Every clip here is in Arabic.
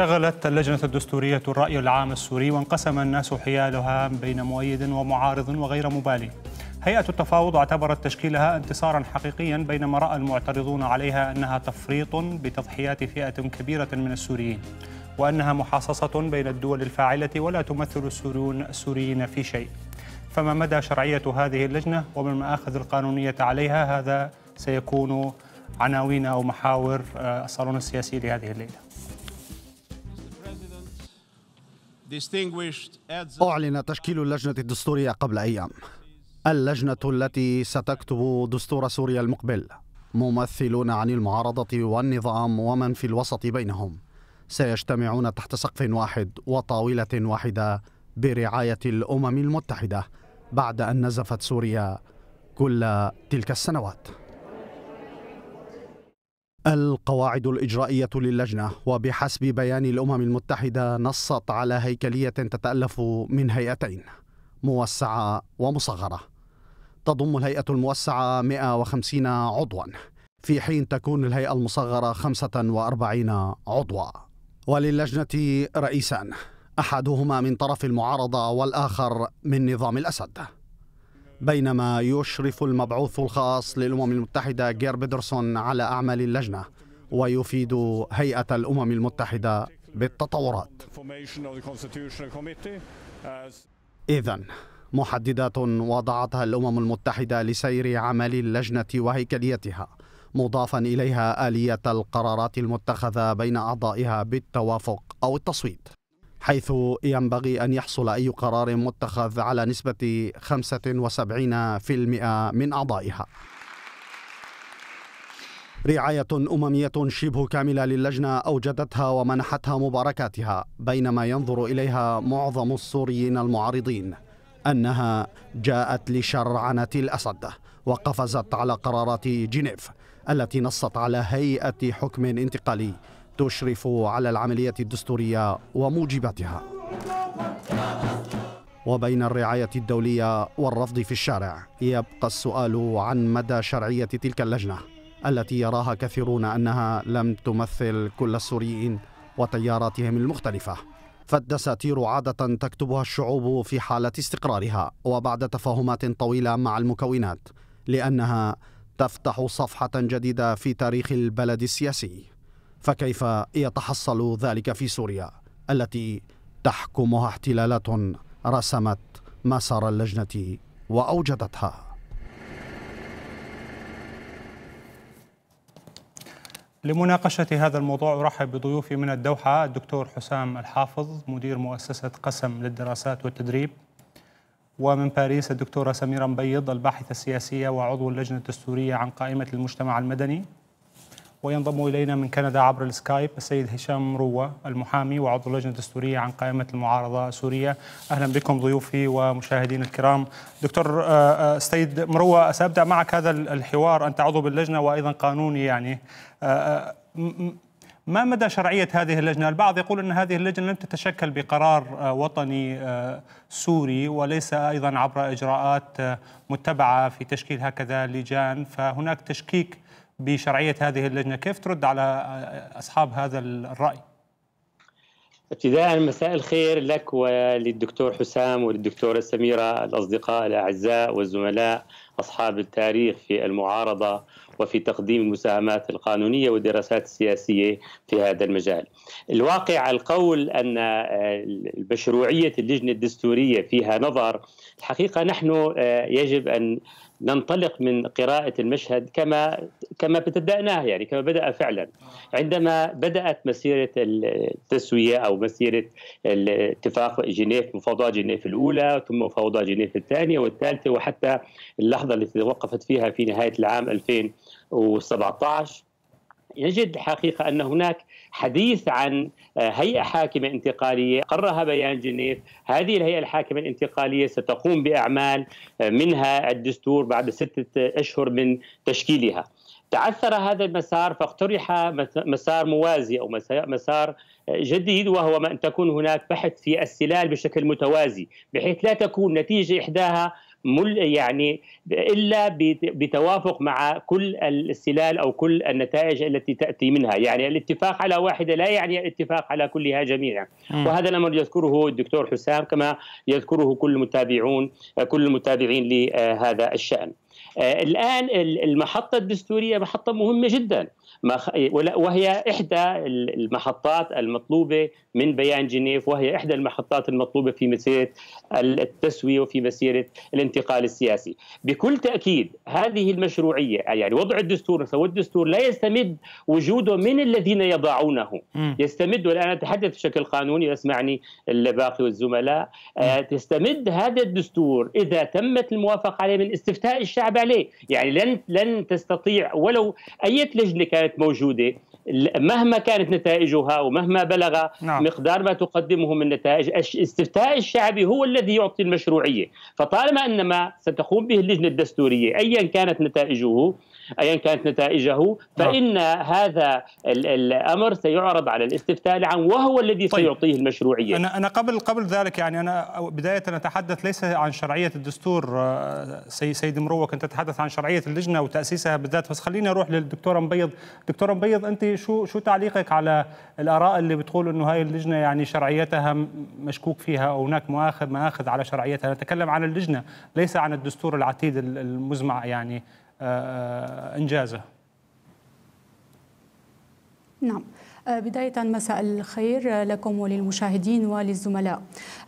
شغلت اللجنة الدستورية الرأي العام السوري وانقسم الناس حيالها بين مؤيد ومعارض وغير مبالي هيئة التفاوض اعتبرت تشكيلها انتصارا حقيقيا بينما رأى المعترضون عليها أنها تفريط بتضحيات فئة كبيرة من السوريين وأنها محاصصة بين الدول الفاعلة ولا تمثل السوريون السوريين في شيء فما مدى شرعية هذه اللجنة وما المآخذ القانونية عليها هذا سيكون عناوين أو محاور آه، الصالون السياسي لهذه الليلة أعلن تشكيل اللجنة الدستورية قبل أيام اللجنة التي ستكتب دستور سوريا المقبل ممثلون عن المعارضة والنظام ومن في الوسط بينهم سيجتمعون تحت سقف واحد وطاولة واحدة برعاية الأمم المتحدة بعد أن نزفت سوريا كل تلك السنوات القواعد الإجرائية للجنة وبحسب بيان الأمم المتحدة نصت على هيكلية تتألف من هيئتين موسعة ومصغرة تضم الهيئة الموسعة 150 عضوا في حين تكون الهيئة المصغرة 45 عضوا وللجنة رئيسان أحدهما من طرف المعارضة والآخر من نظام الأسد بينما يشرف المبعوث الخاص للأمم المتحدة جير بيدرسون على أعمال اللجنة ويفيد هيئة الأمم المتحدة بالتطورات إذا محددات وضعتها الأمم المتحدة لسير عمل اللجنة وهيكليتها مضافا إليها آلية القرارات المتخذة بين أعضائها بالتوافق أو التصويت حيث ينبغي أن يحصل أي قرار متخذ على نسبة 75% من أعضائها رعاية أممية شبه كاملة للجنة أوجدتها ومنحتها مباركاتها بينما ينظر إليها معظم السوريين المعارضين أنها جاءت لشرعنة الأسد وقفزت على قرارات جنيف التي نصت على هيئة حكم انتقالي تشرف على العملية الدستورية وموجباتها وبين الرعاية الدولية والرفض في الشارع يبقى السؤال عن مدى شرعية تلك اللجنة التي يراها كثيرون أنها لم تمثل كل السوريين وتياراتهم المختلفة فالدساتير عادة تكتبها الشعوب في حالة استقرارها وبعد تفاهمات طويلة مع المكونات لأنها تفتح صفحة جديدة في تاريخ البلد السياسي فكيف يتحصل ذلك في سوريا التي تحكمها احتلالات رسمت مسار اللجنة وأوجدتها لمناقشة هذا الموضوع أرحب بضيوفي من الدوحة الدكتور حسام الحافظ مدير مؤسسة قسم للدراسات والتدريب ومن باريس الدكتورة سميرة مبيض الباحثة السياسية وعضو اللجنة الدستورية عن قائمة المجتمع المدني وينضم الينا من كندا عبر السكايب السيد هشام مروه المحامي وعضو اللجنه الدستوريه عن قائمه المعارضه السوريه اهلا بكم ضيوفي ومشاهدينا الكرام دكتور آه، آه، السيد مروه سابدا معك هذا الحوار انت عضو باللجنه وايضا قانوني يعني آه، ما مدى شرعية هذه اللجنة؟ البعض يقول أن هذه اللجنة لم تتشكل بقرار وطني سوري وليس أيضا عبر إجراءات متبعة في تشكيل هكذا لجان فهناك تشكيك بشرعيه هذه اللجنه، كيف ترد على اصحاب هذا الراي؟ ابتداء مساء الخير لك وللدكتور حسام وللدكتورة سميرة الأصدقاء الأعزاء والزملاء أصحاب التاريخ في المعارضة وفي تقديم المساهمات القانونية والدراسات السياسية في هذا المجال الواقع القول أن مشروعية اللجنة الدستورية فيها نظر الحقيقة نحن يجب أن ننطلق من قراءة المشهد كما كما ابتدأناه يعني كما بدأ فعلا آه. عندما بدأت مسيرة التسوية أو مسيرة اتفاق جنيف مفاوضات جنيف الأولى ثم مفاوضات جنيف الثانية والثالثة وحتى اللحظة التي وقفت فيها في نهاية العام 2017 نجد حقيقة أن هناك حديث عن آه، هيئة حاكمة انتقالية قرها بيان جنيف هذه الهيئة الحاكمة الانتقالية ستقوم بأعمال آه، منها الدستور بعد ستة أشهر من تشكيلها تعثر هذا المسار فاقترح مسار موازي او مسار آه، جديد وهو ما ان تكون هناك بحث في السلال بشكل متوازي بحيث لا تكون نتيجه احداها مل يعني الا بتوافق مع كل السلال او كل النتائج التي تاتي منها، يعني الاتفاق على واحده لا يعني الاتفاق على كلها جميعا، وهذا الامر يذكره الدكتور حسام كما يذكره كل المتابعون كل المتابعين لهذا الشان. آه، الان المحطه الدستوريه محطه مهمه جدا إيه، وهي إحدى المحطات المطلوبة من بيان جنيف وهي إحدى المحطات المطلوبة في مسيرة التسوية وفي مسيرة الانتقال السياسي بكل تأكيد هذه المشروعية يعني وضع الدستور فهو الدستور لا يستمد وجوده من الذين يضعونه يستمد والآن أتحدث بشكل قانوني واسمعني الباقي والزملاء آه، تستمد هذا الدستور إذا تمت الموافقة عليه من استفتاء الشعب عليه يعني لن لن تستطيع ولو أي لجنة كانت كانت موجوده مهما كانت نتائجها ومهما بلغ نعم. مقدار ما تقدمه من نتائج استفتاء الشعبي هو الذي يعطي المشروعية فطالما أن ما ستقوم به اللجنة الدستورية أيا كانت نتائجه ايا كانت نتائجه نعم. فان نعم. هذا الامر سيعرض على الاستفتاء العام وهو الذي طيب. سيعطيه المشروعيه انا انا قبل قبل ذلك يعني انا بدايه اتحدث ليس عن شرعيه الدستور آه، سيد مروه كنت تتحدث عن شرعيه اللجنه وتاسيسها بالذات بس خليني اروح للدكتوره مبيض دكتوره مبيض انت شو شو تعليقك على الاراء اللي بتقول انه هاي اللجنه يعني شرعيتها مشكوك فيها او هناك مؤاخذ مآخذ على شرعيتها نتكلم عن اللجنه ليس عن الدستور العتيد المزمع يعني انجازه نعم آه، بداية مساء الخير لكم وللمشاهدين وللزملاء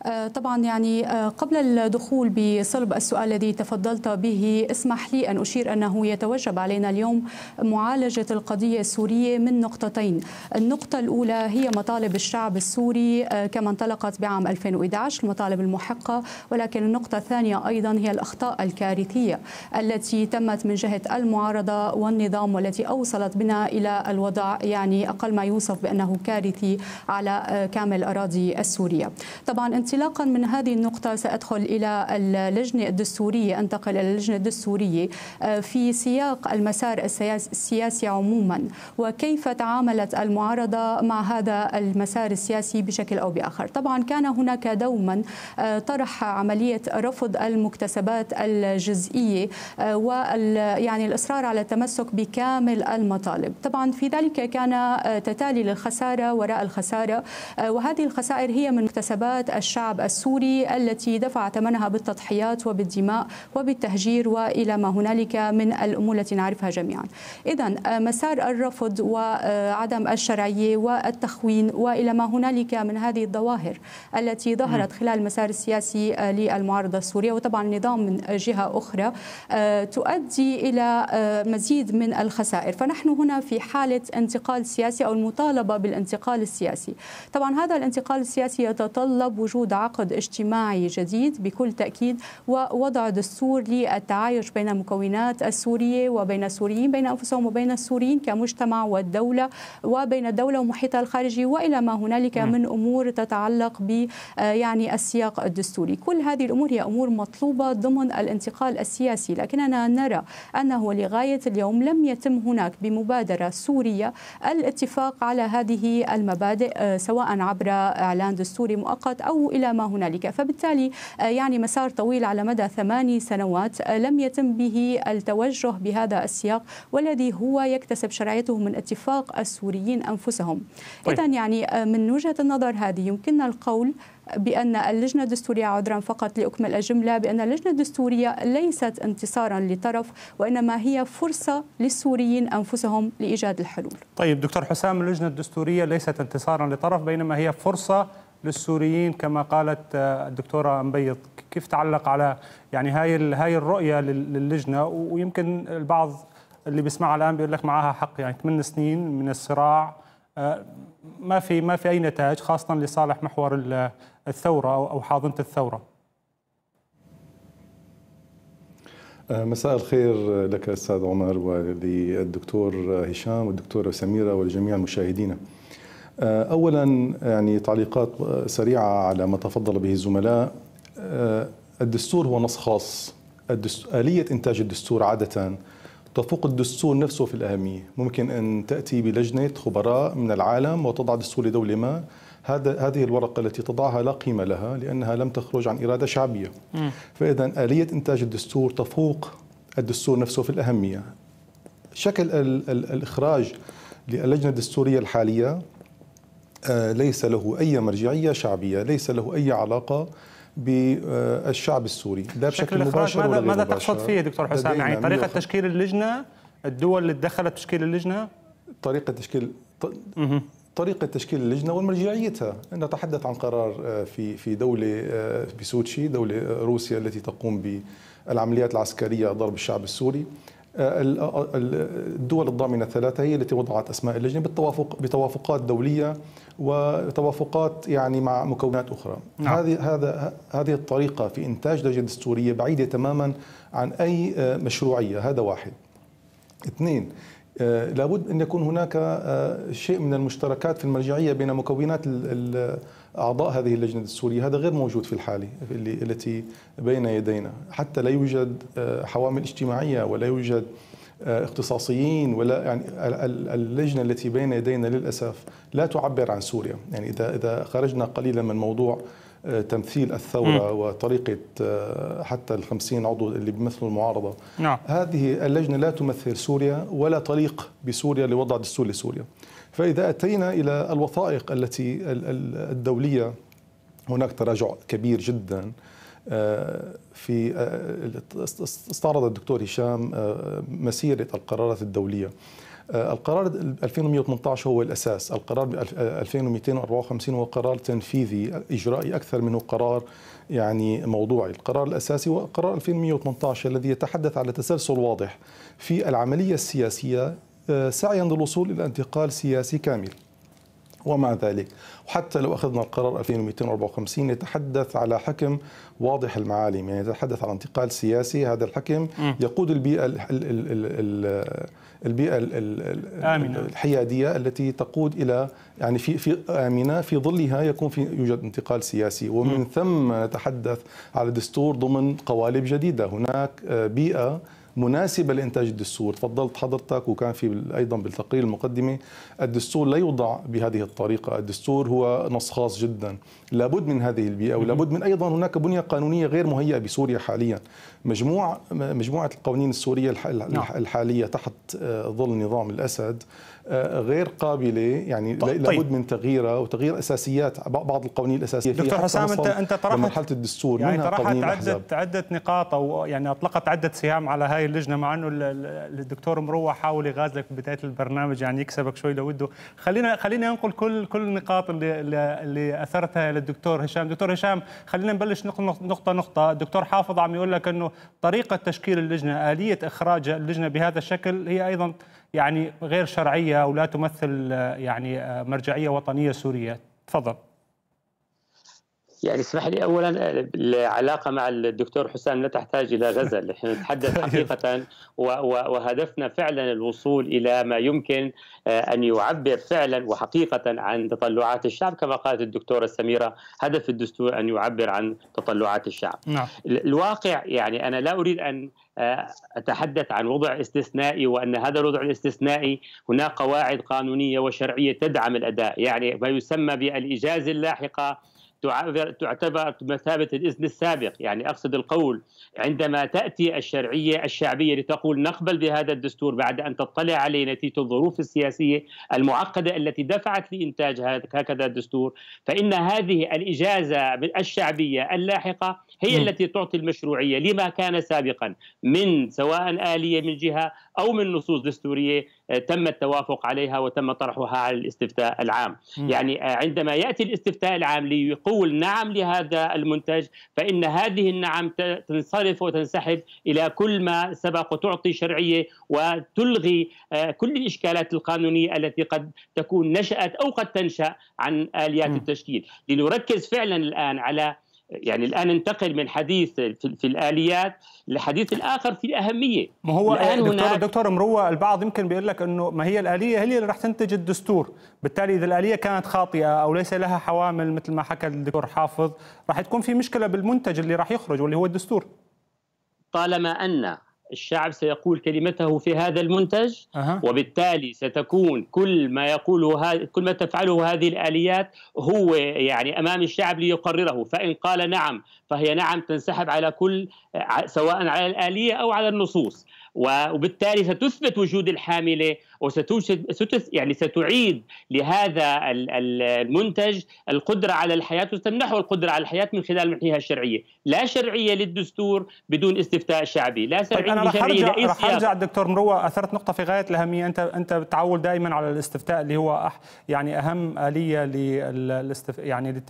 آه، طبعا يعني آه، قبل الدخول بصلب السؤال الذي تفضلت به اسمح لي أن أشير أنه يتوجب علينا اليوم معالجة القضية السورية من نقطتين النقطة الأولى هي مطالب الشعب السوري كما انطلقت بعام 2011 المطالب المحقة ولكن النقطة الثانية أيضا هي الأخطاء الكارثية التي تمت من جهة المعارضة والنظام والتي أوصلت بنا إلى الوضع يعني أقل ما يوصل يوصف بأنه كارثي على آه، كامل الأراضي السورية طبعا انطلاقا من هذه النقطة سأدخل إلى اللجنة الدستورية أنتقل إلى اللجنة الدستورية آه، في سياق المسار السياسي عموما وكيف تعاملت المعارضة مع هذا المسار السياسي بشكل أو بآخر طبعا كان هناك دوما آه، طرح عملية رفض المكتسبات الجزئية يعني الإصرار على التمسك بكامل المطالب طبعا في ذلك كان تتالي بالتالي للخسارة وراء الخسارة آه، وهذه الخسائر هي من مكتسبات الشعب السوري التي دفع ثمنها بالتضحيات وبالدماء وبالتهجير وإلى ما هنالك من الأمور التي نعرفها جميعا إذا آه، مسار الرفض وعدم الشرعية والتخوين وإلى ما هنالك من هذه الظواهر التي ظهرت خلال المسار السياسي آه، للمعارضة السورية وطبعا النظام من جهة أخرى تؤدي إلى مزيد من الخسائر فنحن هنا في حالة انتقال سياسي أو المطالبة طالب بالانتقال السياسي طبعا هذا الانتقال السياسي يتطلب وجود عقد اجتماعي جديد بكل تأكيد ووضع دستور للتعايش بين المكونات السورية وبين السوريين بين أنفسهم وبين السوريين كمجتمع والدولة وبين الدولة ومحيطها الخارجي وإلى ما هنالك نعم. من أمور تتعلق ب آه، يعني السياق الدستوري كل هذه الأمور هي أمور مطلوبة ضمن الانتقال السياسي لكننا نرى أنه لغاية اليوم لم يتم هناك بمبادرة سورية الاتفاق على على هذه المبادئ آه، سواء عبر إعلان دستوري مؤقت أو إلى ما هنالك فبالتالي آه، يعني مسار طويل على مدى ثماني سنوات آه، لم يتم به التوجه بهذا السياق والذي هو يكتسب شرعيته من اتفاق السوريين أنفسهم طيب. إذا يعني من وجهة النظر هذه يمكننا القول بأن اللجنة الدستورية عذرا فقط لأكمل الجملة بأن اللجنة الدستورية ليست انتصارا لطرف وإنما هي فرصة للسوريين أنفسهم لإيجاد الحلول طيب دكتور حسام اللجنة الدستورية ليست انتصارا لطرف بينما هي فرصة للسوريين كما قالت آه، الدكتورة مبيض كيف تعلق على يعني هاي هاي الرؤية للجنة ويمكن البعض اللي بيسمعها الآن بيقول لك معاها حق يعني 8 سنين من الصراع ما في ما في اي نتائج خاصه لصالح محور الثوره او حاضنه الثوره. أه، مساء الخير لك استاذ عمر وللدكتور هشام والدكتوره سميره ولجميع المشاهدين. أه، اولا يعني تعليقات سريعه على ما تفضل به الزملاء. أه، الدستور هو نص خاص. الدستور اليه انتاج الدستور عاده تفوق الدستور نفسه في الأهمية ممكن أن تأتي بلجنة خبراء من العالم وتضع دستور لدولة ما هذا هذه الورقة التي تضعها لا قيمة لها لأنها لم تخرج عن إرادة شعبية فإذا آلية إنتاج الدستور تفوق الدستور نفسه في الأهمية شكل ال ال الإخراج للجنة الدستورية الحالية آه، ليس له أي مرجعية شعبية ليس له أي علاقة بالشعب السوري ده بشكل مباشر ماذا, ماذا تقصد فيه دكتور حسام يعني طريقه تشكيل اللجنه الدول اللي دخلت تشكيل اللجنه طريقه تشكيل طريقة تشكيل اللجنة ومرجعيتها نتحدث عن قرار آه، في في دولة بسوتشي آه، دولة آه، روسيا التي تقوم بالعمليات العسكرية ضرب الشعب السوري الدول الضامنة الثلاثة هي التي وضعت أسماء اللجنة بالتوافق بتوافقات دولية وتوافقات يعني مع مكونات اخرى نعم. هذه هذا هذه الطريقه في انتاج لجنه دستوريه بعيده تماما عن اي آه، مشروعيه هذا واحد اثنين آه، لابد ان يكون هناك آه، شيء من المشتركات في المرجعيه بين مكونات اعضاء هذه اللجنه السوريه هذا غير موجود في الحاله التي بين يدينا حتى لا يوجد حوامل اجتماعيه ولا يوجد آه، اختصاصيين ولا يعني اللجنه التي بين يدينا للاسف لا تعبر عن سوريا، يعني اذا اذا خرجنا قليلا من موضوع آه، تمثيل الثورة م. وطريقة آه، حتى الخمسين عضو اللي بيمثلوا المعارضة نعم. هذه اللجنة لا تمثل سوريا ولا تليق بسوريا لوضع دستور لسوريا فإذا أتينا إلى الوثائق التي الدولية هناك تراجع كبير جدا في استعرض الدكتور هشام آه، مسيرة القرارات الدولية آه، القرار 2118 هو الاساس، القرار 2254 آه، هو قرار تنفيذي اجرائي اكثر منه قرار يعني موضوعي، القرار الاساسي هو قرار 2118 الذي يتحدث على تسلسل واضح في العمليه السياسيه سعيا للوصول الى انتقال سياسي كامل. ومع ذلك وحتى لو أخذنا القرار 2254 يتحدث على حكم واضح المعالم يعني يتحدث عن انتقال سياسي هذا الحكم يقود البيئة ال ال البيئة آمنة. الحيادية التي تقود إلى يعني في في آمنة في ظلها يكون في يوجد انتقال سياسي ومن ثم نتحدث على دستور ضمن قوالب جديدة هناك آه، بيئة مناسبة لإنتاج الدستور تفضلت حضرتك وكان في أيضا بالتقرير المقدمة الدستور لا يوضع بهذه الطريقة الدستور هو نص خاص جدا لابد من هذه البيئة ولابد من أيضا هناك بنية قانونية غير مهيئة بسوريا حاليا مجموع مجموعه القوانين السوريه نعم. الحاليه تحت آه، ظل نظام الاسد آه، غير قابله يعني طيب،, طيب. لابد من تغييرها وتغيير اساسيات بعض القوانين الاساسيه دكتور حسام انت انت طرحت مرحله الدستور يعني منها طرحت عده عده نقاط او يعني اطلقت عده سهام على هاي اللجنه مع انه الدكتور مروه حاول يغازلك بدايه البرنامج يعني يكسبك شوي لو بده خلينا خلينا ننقل كل كل النقاط اللي اللي اثرتها للدكتور هشام دكتور هشام خلينا نبلش نقطه نقطه الدكتور حافظ عم يقول لك انه طريقة تشكيل اللجنة آلية إخراج اللجنة بهذا الشكل هي أيضا يعني غير شرعية أو لا تمثل آه، يعني آه، مرجعية وطنية سورية تفضل يعني اسمح لي اولا العلاقه مع الدكتور حسام لا تحتاج الى غزل، نحن نتحدث طيب. حقيقه وهدفنا فعلا الوصول الى ما يمكن آه، ان يعبر فعلا وحقيقه عن تطلعات الشعب كما قالت الدكتوره سميره هدف الدستور ان يعبر عن تطلعات الشعب. نعم. الواقع يعني انا لا اريد ان آه، اتحدث عن وضع استثنائي وان هذا الوضع الاستثنائي هناك قواعد قانونيه وشرعيه تدعم الاداء، يعني ما يسمى بالاجازه اللاحقه تعتبر بمثابة الإذن السابق يعني أقصد القول عندما تأتي الشرعية الشعبية لتقول نقبل بهذا الدستور بعد أن تطلع عليه نتيجة الظروف السياسية المعقدة التي دفعت لإنتاج هكذا الدستور فإن هذه الإجازة الشعبية اللاحقة هي م. التي تعطي المشروعية لما كان سابقا من سواء آلية من جهة او من نصوص دستوريه آه، تم التوافق عليها وتم طرحها على الاستفتاء العام م. يعني آه، عندما ياتي الاستفتاء العام ليقول نعم لهذا المنتج فان هذه النعم تنصرف وتنسحب الى كل ما سبق وتعطي شرعيه وتلغي آه، كل الاشكالات القانونيه التي قد تكون نشات او قد تنشا عن اليات م. التشكيل لنركز فعلا الان على يعني الان انتقل من حديث في, في الاليات لحديث الاخر في الاهميه ما هو دكتور دكتور مروه البعض يمكن بيقول لك انه ما هي الاليه هي اللي راح تنتج الدستور بالتالي اذا الاليه كانت خاطئه او ليس لها حوامل مثل ما حكى الدكتور حافظ راح تكون في مشكله بالمنتج اللي راح يخرج واللي هو الدستور طالما ان الشعب سيقول كلمته في هذا المنتج أه. وبالتالي ستكون كل ما يقوله ها... كل ما تفعله هذه الاليات هو يعني امام الشعب ليقرره فان قال نعم فهي نعم تنسحب على كل سواء على الاليه او على النصوص وبالتالي ستثبت وجود الحامله وستوجد يعني ستعيد لهذا المنتج القدره على الحياه وستمنحه القدره على الحياه من خلال محيها الشرعيه، لا شرعيه للدستور بدون استفتاء شعبي، لا طيب، شرعيه طيب أنا رح شرعيه أرجع رح ارجع دكتور مروه اثرت نقطه في غايه الاهميه، انت انت بتعول دائما على الاستفتاء اللي هو أح يعني اهم اليه للاستف يعني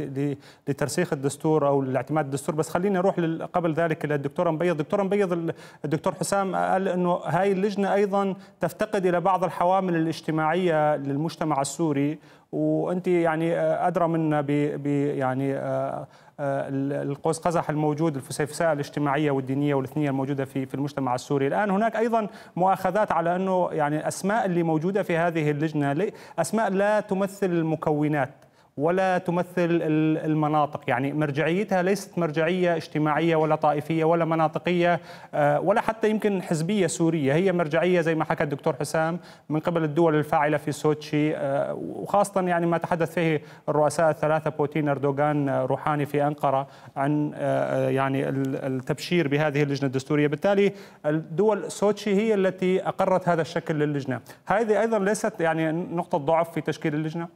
لترسيخ الدستور او الاعتماد الدستور، بس خليني اروح قبل ذلك للدكتور مبيض، دكتور مبيض الدكتور حسام قال انه هاي اللجنه ايضا تفتقد الى بعض الح الحوامل الاجتماعيه للمجتمع السوري وانت يعني آه، ادرى منا ب يعني آه، آه، القوس قزح الموجود الفسيفساء الاجتماعيه والدينيه والاثنيه الموجوده في في المجتمع السوري، الان هناك ايضا مؤاخذات على انه يعني اسماء اللي موجوده في هذه اللجنه اسماء لا تمثل المكونات ولا تمثل المناطق يعني مرجعيتها ليست مرجعية اجتماعية ولا طائفية ولا مناطقية آه، ولا حتى يمكن حزبية سورية هي مرجعية زي ما حكى الدكتور حسام من قبل الدول الفاعلة في سوتشي آه، وخاصة يعني ما تحدث فيه الرؤساء الثلاثة بوتين أردوغان روحاني في أنقرة عن آه، يعني التبشير بهذه اللجنة الدستورية بالتالي الدول سوتشي هي التي أقرت هذا الشكل للجنة هذه أيضا ليست يعني نقطة ضعف في تشكيل اللجنة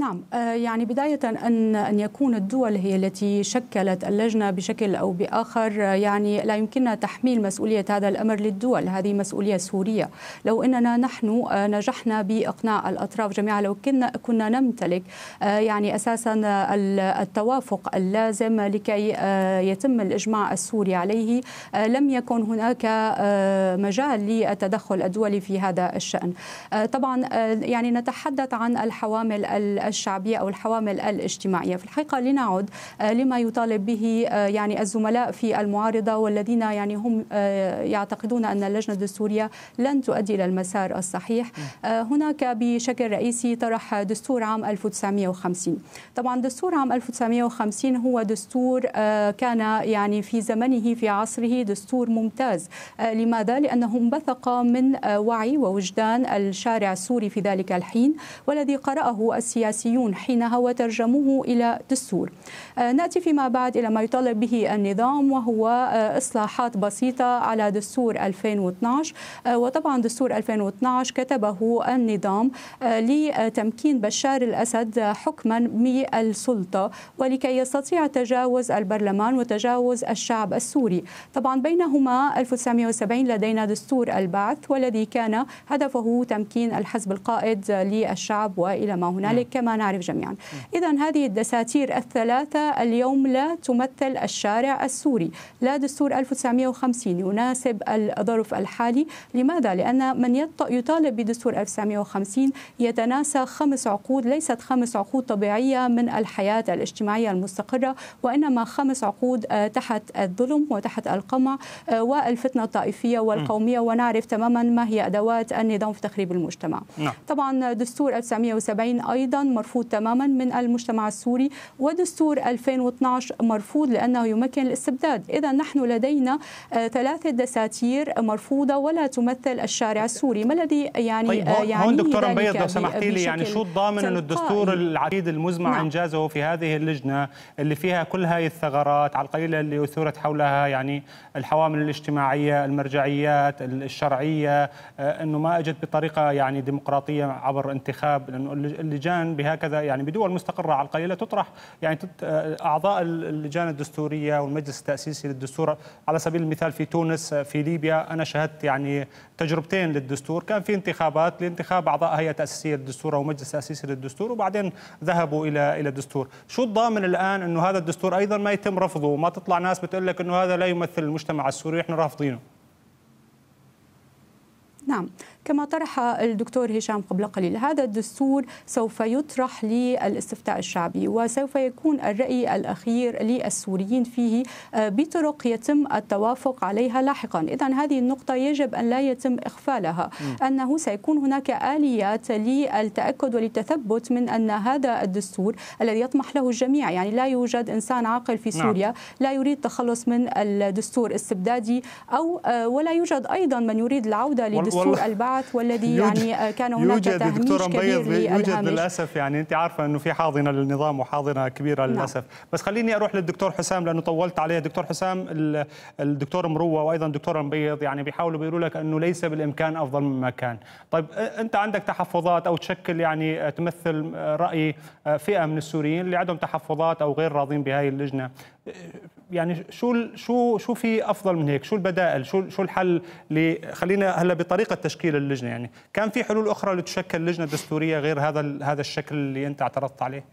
نعم آه، يعني بداية أن أن يكون الدول هي التي شكلت اللجنة بشكل أو بآخر آه، يعني لا يمكننا تحميل مسؤولية هذا الأمر للدول هذه مسؤولية سورية لو أننا نحن آه، نجحنا بإقناع الأطراف جميعا لو كنا كنا نمتلك يعني أساسا التوافق اللازم لكي يتم الإجماع السوري عليه لم يكن هناك مجال للتدخل الدولي في هذا الشأن طبعا يعني نتحدث عن الحوامل الشعبية أو الحوامل الاجتماعية في الحقيقة لنعد آه، لما يطالب به آه، يعني الزملاء في المعارضة والذين يعني هم آه، يعتقدون أن اللجنة الدستورية لن تؤدي إلى المسار الصحيح هناك بشكل رئيسي طرح دستور عام 1950 طبعا دستور عام 1950 هو دستور كان يعني في زمنه في عصره دستور ممتاز لماذا؟ لأنه انبثق من وعي ووجدان الشارع السوري في ذلك الحين والذي قرأه السياسي السياسيون حينها وترجموه إلى دستور آه، نأتي فيما بعد إلى ما يطالب به النظام وهو آه، إصلاحات بسيطة على دستور 2012 آه، وطبعا دستور 2012 كتبه النظام لتمكين بشار الأسد حكما بالسلطة ولكي يستطيع تجاوز البرلمان وتجاوز الشعب السوري طبعا بينهما 1970 لدينا دستور البعث والذي كان هدفه تمكين الحزب القائد للشعب وإلى ما هنالك كما نعرف جميعا إذا هذه الدساتير الثلاثة اليوم لا تمثل الشارع السوري لا دستور 1950 يناسب الظرف الحالي لماذا؟ لأن من يطالب بدستور 1950 يتناسى خمس عقود ليست خمس عقود طبيعية من الحياة الاجتماعية المستقرة وإنما خمس عقود آه، تحت الظلم وتحت القمع آه، والفتنة الطائفية والقومية ونعرف تماما ما هي أدوات النظام في تخريب المجتمع نعم. طبعا دستور 1970 أيضا مرفوض تماما من المجتمع السوري ودستور 2012 مرفوض لأنه يمكن الاستبداد إذا نحن لدينا آه، ثلاثة دساتير مرفوضة ولا تمثل الشارع السوري ما الذي يعني طيب آه، يعني هون دكتور مبيض لو سمحتي لي يعني شو الضامن أن الدستور العديد المزمع نعم. إنجازه في هذه اللجنة اللي فيها كل هاي الثغرات على القليلة اللي أثرت حولها يعني الحوامل الاجتماعية المرجعيات الشرعية آه، أنه ما أجت بطريقة يعني ديمقراطية عبر انتخاب لأنه اللجان بهكذا يعني بدول مستقره على القليله تطرح يعني اعضاء اللجان الدستوريه والمجلس التاسيسي للدستور على سبيل المثال في تونس في ليبيا انا شهدت يعني تجربتين للدستور كان في انتخابات لانتخاب اعضاء هيئه تاسيسيه للدستور او مجلس تاسيسي للدستور وبعدين ذهبوا الى الى الدستور شو الضامن الان انه هذا الدستور ايضا ما يتم رفضه وما تطلع ناس بتقول لك انه هذا لا يمثل المجتمع السوري احنا رافضينه نعم كما طرح الدكتور هشام قبل قليل هذا الدستور سوف يطرح للاستفتاء الشعبي وسوف يكون الرأي الأخير للسوريين فيه آه، بطرق يتم التوافق عليها لاحقا إذا هذه النقطة يجب أن لا يتم إخفالها أنه سيكون هناك آليات للتأكد وللتثبت من أن هذا الدستور الذي يطمح له الجميع يعني لا يوجد إنسان عاقل في نعم. سوريا لا يريد تخلص من الدستور استبدادي أو آه، ولا يوجد أيضا من يريد العودة لدستور البعث الابحاث والذي يعني آه، كان هناك يوجد تهميش دكتورة كبير يوجد للاسف يعني انت عارفه انه في حاضنه للنظام وحاضنه كبيره نعم. للاسف نعم. بس خليني اروح للدكتور حسام لانه طولت عليه دكتور حسام الدكتور مروه وايضا الدكتور مبيض يعني بيحاولوا بيقولوا لك انه ليس بالامكان افضل مما كان طيب انت عندك تحفظات او تشكل يعني آه، تمثل راي آه، فئه من السوريين اللي عندهم تحفظات او غير راضين بهاي اللجنه يعني شو شو شو في افضل من هيك شو البدائل شو شو الحل اللي خلينا هلا بطريقه تشكيل اللجنه يعني كان في حلول اخرى لتشكل لجنه دستوريه غير هذا هذا الشكل اللي انت اعترضت عليه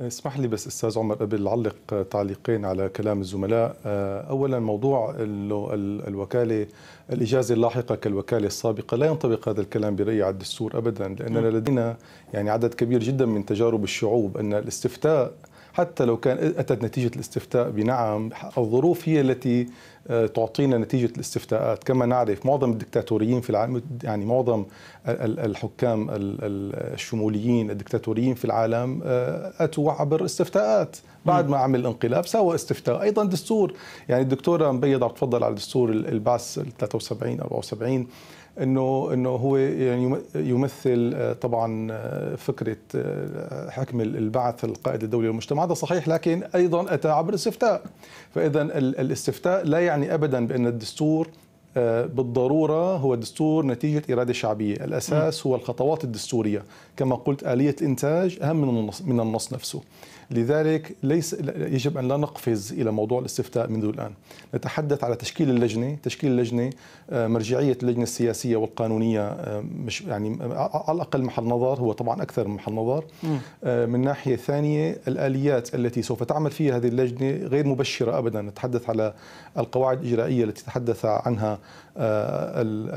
اسمح لي بس استاذ عمر قبل اعلق تعليقين على كلام الزملاء آه، اولا موضوع الوكاله الاجازه اللاحقه كالوكاله السابقه لا ينطبق هذا الكلام برايي على الدستور ابدا لاننا لدينا يعني عدد كبير جدا من تجارب الشعوب ان الاستفتاء حتى لو كان أتت نتيجة الاستفتاء بنعم الظروف هي التي آه، تعطينا نتيجة الاستفتاءات كما نعرف معظم الدكتاتوريين في العالم يعني معظم الحكام الشموليين الدكتاتوريين في العالم آه، أتوا عبر استفتاءات بعد ما عمل الانقلاب سوى استفتاء ايضا دستور يعني الدكتوره مبيض عم تفضل على دستور البعث 73 74 انه انه هو يعني يمثل آه، طبعا آه، فكره آه، حكم البعث القائد الدولي للمجتمع هذا صحيح لكن ايضا اتى عبر استفتاء فاذا الاستفتاء لا يعني ابدا بان الدستور بالضرورة هو دستور نتيجة إرادة شعبية الأساس هو الخطوات الدستورية كما قلت آلية الإنتاج أهم من النص, من النص نفسه لذلك ليس يجب أن لا نقفز إلى موضوع الاستفتاء منذ الآن نتحدث على تشكيل اللجنة تشكيل اللجنة آه، مرجعية اللجنة السياسية والقانونية آه، مش يعني آه، على الأقل محل نظر هو طبعا أكثر من محل نظر من ناحية ثانية الآليات التي سوف تعمل فيها هذه اللجنة غير مبشرة أبدا نتحدث على القواعد الإجرائية التي تحدث عنها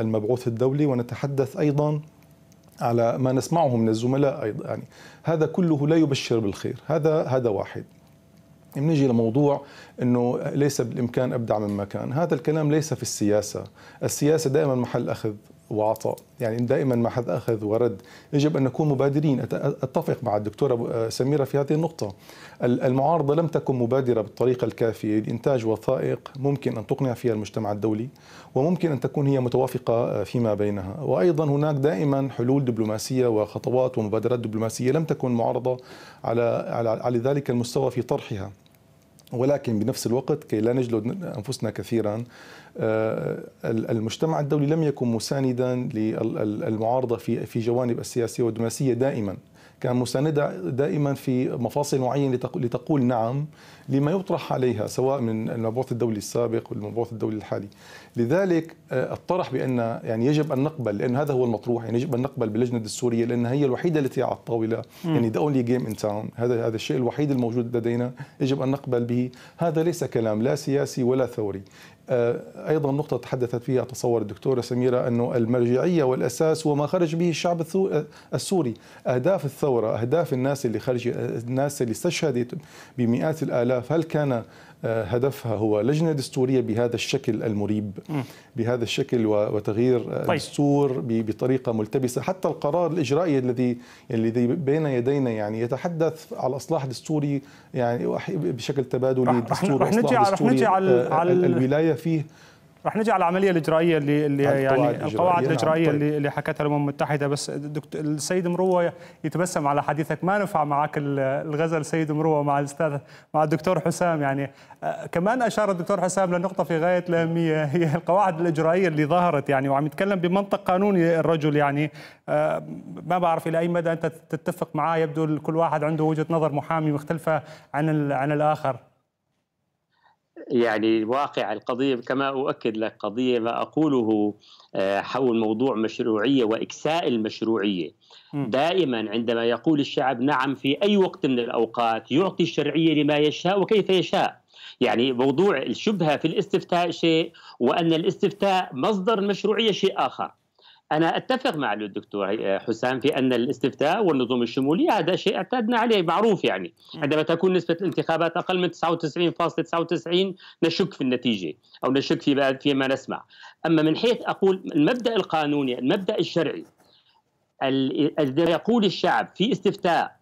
المبعوث الدولي ونتحدث أيضا على ما نسمعه من الزملاء ايضا يعني هذا كله لا يبشر بالخير هذا هذا واحد بنيجي لموضوع انه ليس بالامكان ابدع مما كان، هذا الكلام ليس في السياسه، السياسه دائما محل اخذ وعطاء يعني دائما ما حد أخذ ورد يجب أن نكون مبادرين أتفق مع الدكتورة آه، سميرة في هذه النقطة المعارضة لم تكن مبادرة بالطريقة الكافية لإنتاج وثائق ممكن أن تقنع فيها المجتمع الدولي وممكن أن تكون هي متوافقة آه، فيما بينها وأيضا هناك دائما حلول دبلوماسية وخطوات ومبادرات دبلوماسية لم تكن معارضة على, على, على ذلك المستوى في طرحها ولكن بنفس الوقت كي لا نجلد انفسنا كثيرا آه، المجتمع الدولي لم يكن مساندا للمعارضه في في جوانب السياسيه والدبلوماسيه دائما كان مستندة دائما في مفاصل معينة لتقول نعم لما يطرح عليها سواء من المبعوث الدولي السابق والمبعوث الدولي الحالي لذلك آه، الطرح بأن يعني يجب أن نقبل لأن هذا هو المطروح يعني يجب أن نقبل باللجنة السورية لأن هي الوحيدة التي على الطاولة م. يعني the only game in town هذا هذا الشيء الوحيد الموجود لدينا يجب أن نقبل به هذا ليس كلام لا سياسي ولا ثوري آه، ايضا نقطه تحدثت فيها تصور الدكتوره سميره انه المرجعيه والاساس هو ما خرج به الشعب آه، السوري اهداف الثوره اهداف الناس اللي خرج آه، الناس اللي استشهدت بمئات الالاف هل كان آه، هدفها هو لجنة دستورية بهذا الشكل المريب بهذا الشكل وتغيير طيب. الدستور بطريقة ملتبسة حتى القرار الإجرائي الذي الذي بين يدينا يعني يتحدث على إصلاح دستوري يعني بشكل تبادلي دستور رح, رح نجي على آه، الولاية فيه رح نجي على العمليه الاجرائيه اللي اللي يعني القواعد نعم، الاجرائيه طيب. اللي اللي حكتها الامم المتحده بس دكتور السيد مروه يتبسم على حديثك ما نفع معك الغزل سيد مروه مع الاستاذ مع الدكتور حسام يعني آه، كمان اشار الدكتور حسام لنقطه في غايه الاهميه هي القواعد الاجرائيه اللي ظهرت يعني وعم يتكلم بمنطق قانوني الرجل يعني آه، ما بعرف الى اي مدى انت تتفق معاه يبدو كل واحد عنده وجهه نظر محامي مختلفه عن عن الاخر يعني واقع القضية كما أؤكد لك قضية ما أقوله آه، حول موضوع مشروعية وإكساء المشروعية دائما عندما يقول الشعب نعم في أي وقت من الأوقات يعطي الشرعية لما يشاء وكيف يشاء يعني موضوع الشبهة في الاستفتاء شيء وأن الاستفتاء مصدر المشروعية شيء آخر انا اتفق مع الدكتور حسام في ان الاستفتاء والنظم الشموليه هذا شيء اعتدنا عليه معروف يعني عندما تكون نسبه الانتخابات اقل من 99.99 نشك في النتيجه او نشك في فيما نسمع اما من حيث اقول المبدا القانوني المبدا الشرعي الذي يقول الشعب في استفتاء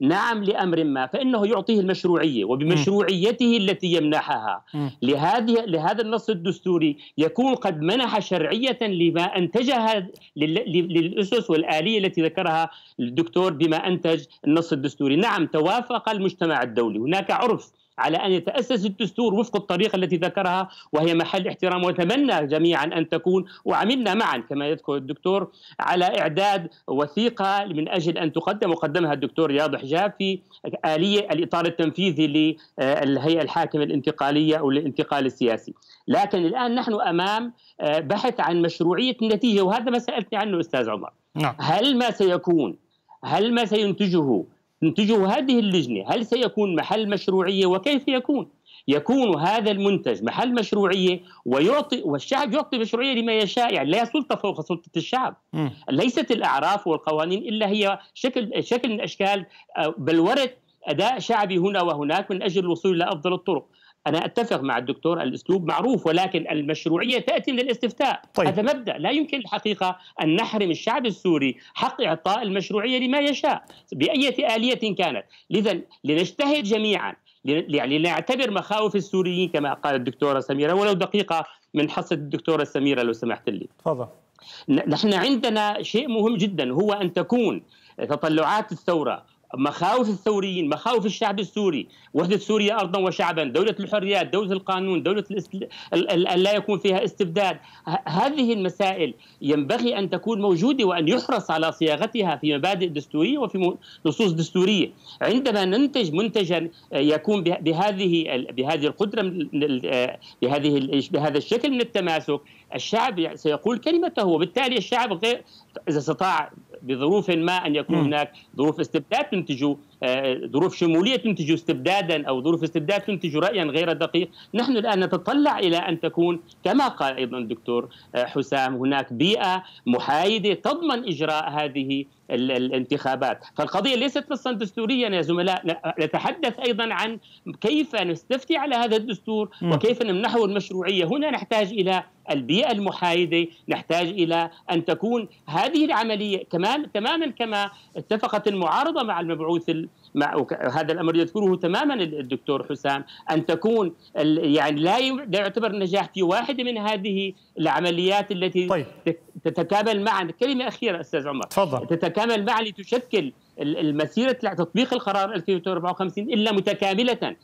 نعم لامر ما فانه يعطيه المشروعيه وبمشروعيته التي يمنحها لهذه لهذا النص الدستوري يكون قد منح شرعيه لما انتجها للاسس والاليه التي ذكرها الدكتور بما انتج النص الدستوري، نعم توافق المجتمع الدولي، هناك عرف على أن يتأسس الدستور وفق الطريقة التي ذكرها وهي محل احترام ونتمنى جميعا أن تكون وعملنا معا كما يذكر الدكتور على إعداد وثيقة من أجل أن تقدم وقدمها الدكتور رياض حجاب في آلية الإطار التنفيذي للهيئة الحاكمة الانتقالية أو الانتقال السياسي لكن الآن نحن أمام آه، بحث عن مشروعية النتيجة وهذا ما سألتني عنه أستاذ عمر نعم. هل ما سيكون هل ما سينتجه تنتجه هذه اللجنة هل سيكون محل مشروعية وكيف يكون يكون هذا المنتج محل مشروعية ويعطي والشعب يعطي مشروعية لما يشاء يعني لا سلطة فوق سلطة الشعب م. ليست الأعراف والقوانين إلا هي شكل شكل من أشكال آه، بلورة أداء شعبي هنا وهناك من أجل الوصول إلى أفضل الطرق أنا أتفق مع الدكتور الأسلوب معروف ولكن المشروعية تأتي من الاستفتاء طيب. هذا مبدأ لا يمكن الحقيقة أن نحرم الشعب السوري حق إعطاء المشروعية لما يشاء بأية آلية كانت لذا لنجتهد جميعا يعني لنعتبر مخاوف السوريين كما قال الدكتورة سميرة ولو دقيقة من حصة الدكتورة سميرة لو سمحت لي تفضل نحن عندنا شيء مهم جدا هو أن تكون تطلعات الثورة مخاوف الثوريين مخاوف الشعب السوري وحدة سوريا أرضا وشعبا دولة الحريات دولة القانون دولة الاستل... لا يكون فيها استبداد هذه المسائل ينبغي أن تكون موجودة وأن يحرص على صياغتها في مبادئ دستورية وفي نصوص دستورية عندما ننتج منتجا آه، يكون بهذه بهذه القدرة آه، بهذه بهذا الشكل من التماسك الشعب سيقول كلمته وبالتالي الشعب غير إذا استطاع بظروف ما ان يكون هناك ظروف استبداد تنتجه ظروف شموليه تنتج استبدادا او ظروف استبداد تنتج رايا غير دقيق، نحن الان نتطلع الى ان تكون كما قال ايضا الدكتور حسام هناك بيئه محايده تضمن اجراء هذه الانتخابات فالقضية ليست نصا دستوريا يا زملاء نتحدث أيضا عن كيف نستفتي على هذا الدستور وكيف نمنحه المشروعية هنا نحتاج إلى البيئة المحايدة نحتاج إلى أن تكون هذه العملية كمان تماما كما اتفقت المعارضة مع المبعوث هذا الامر يذكره تماما الدكتور حسام ان تكون يعني لا يعتبر نجاح في واحد من هذه العمليات التي طيب. تتكامل معا كلمه اخيره استاذ عمر تفضل تتكامل معا لتشكل المسيرة تطبيق القرار 2054 إلا متكاملة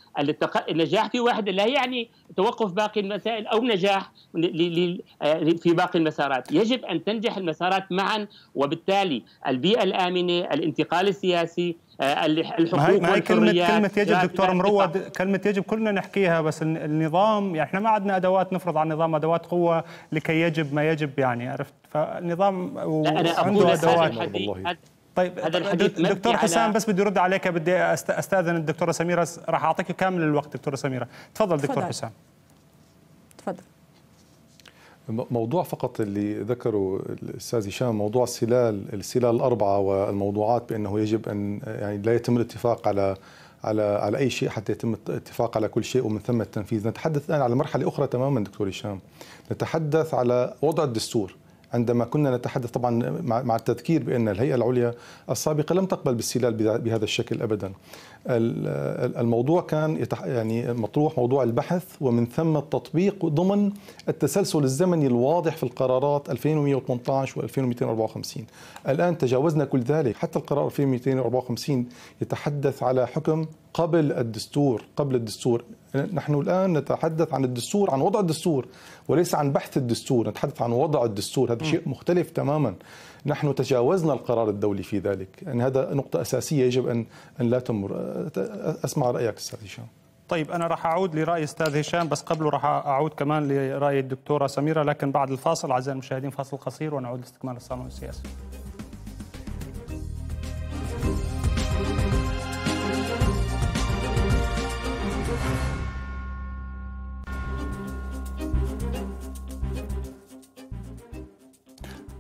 النجاح في واحدة لا يعني توقف باقي المسائل أو نجاح آه، في باقي المسارات يجب أن تنجح المسارات معا وبالتالي البيئة الآمنة الانتقال السياسي آه، الحقوق ما هي, ما هي كلمة, كلمة يجب دكتور مرود كلمة يجب كلنا نحكيها بس النظام يعني احنا ما عندنا أدوات نفرض على النظام أدوات قوة لكي يجب ما يجب يعني عرفت فالنظام لا أنا عنده أدوات طيب هذا الحديث دكتور حسام بس بدي ارد عليك بدي استاذن الدكتوره سميره راح اعطيك كامل الوقت دكتوره سميره تفضل دكتور حسام تفضل موضوع فقط اللي ذكره الاستاذ هشام موضوع السلال السلال الاربعه والموضوعات بانه يجب ان يعني لا يتم الاتفاق على على على اي شيء حتى يتم الاتفاق على كل شيء ومن ثم التنفيذ نتحدث الان على مرحله اخرى تماما دكتور هشام نتحدث على وضع الدستور عندما كنا نتحدث طبعا مع التذكير بأن الهيئة العليا السابقة لم تقبل بالسلال بهذا الشكل أبدا الموضوع كان يعني مطروح موضوع البحث ومن ثم التطبيق ضمن التسلسل الزمني الواضح في القرارات 2118 و 2254 الآن تجاوزنا كل ذلك حتى القرار 2254 يتحدث على حكم قبل الدستور قبل الدستور نحن الآن نتحدث عن الدستور عن وضع الدستور وليس عن بحث الدستور نتحدث عن وضع الدستور هذا م. شيء مختلف تماما نحن تجاوزنا القرار الدولي في ذلك يعني هذا نقطة أساسية يجب أن أن لا تمر أسمع رأيك أستاذ هشام طيب أنا راح أعود لرأي أستاذ هشام بس قبله راح أعود كمان لرأي الدكتورة سميرة لكن بعد الفاصل أعزائي المشاهدين فاصل قصير ونعود لاستكمال الصالون السياسي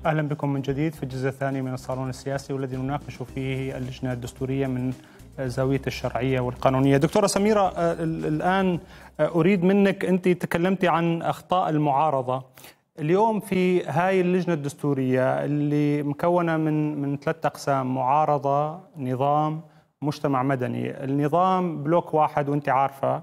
اهلا بكم من جديد في الجزء الثاني من الصالون السياسي والذي نناقش فيه اللجنه الدستوريه من زاويه الشرعيه والقانونيه. دكتوره سميره آه، الان آه، اريد منك انت تكلمتي عن اخطاء المعارضه. اليوم في هاي اللجنه الدستوريه اللي مكونه من من ثلاث اقسام معارضه، نظام، مجتمع مدني، النظام بلوك واحد وانت عارفه